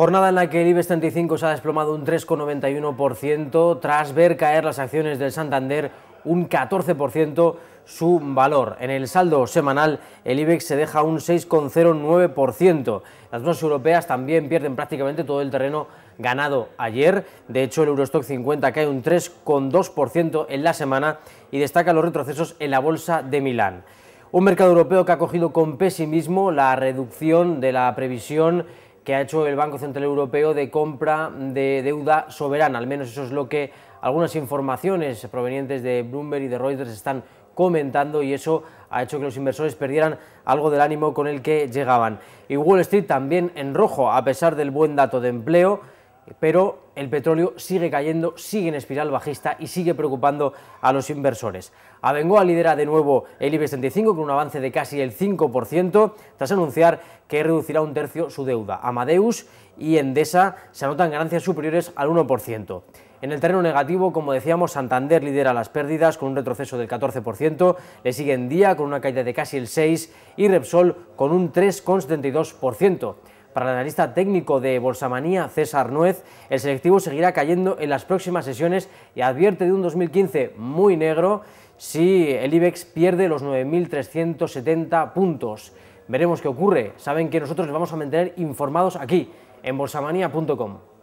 Jornada en la que el IBEX 35 se ha desplomado un 3,91% tras ver caer las acciones del Santander un 14% su valor. En el saldo semanal, el IBEX se deja un 6,09%. Las bolsas europeas también pierden prácticamente todo el terreno ganado ayer. De hecho, el Eurostock 50 cae un 3,2% en la semana y destaca los retrocesos en la bolsa de Milán. Un mercado europeo que ha cogido con pesimismo la reducción de la previsión que ha hecho el Banco Central Europeo de compra de deuda soberana. Al menos eso es lo que algunas informaciones provenientes de Bloomberg y de Reuters están comentando y eso ha hecho que los inversores perdieran algo del ánimo con el que llegaban. Y Wall Street también en rojo, a pesar del buen dato de empleo pero el petróleo sigue cayendo, sigue en espiral bajista y sigue preocupando a los inversores. Abengoa lidera de nuevo el IBEX 35 con un avance de casi el 5% tras anunciar que reducirá un tercio su deuda. Amadeus y Endesa se anotan ganancias superiores al 1%. En el terreno negativo, como decíamos, Santander lidera las pérdidas con un retroceso del 14%, le sigue en Día con una caída de casi el 6% y Repsol con un 3,72%. Para el analista técnico de Bolsamanía, César Nuez, el selectivo seguirá cayendo en las próximas sesiones y advierte de un 2015 muy negro si el IBEX pierde los 9.370 puntos. Veremos qué ocurre. Saben que nosotros les vamos a mantener informados aquí, en bolsamanía.com.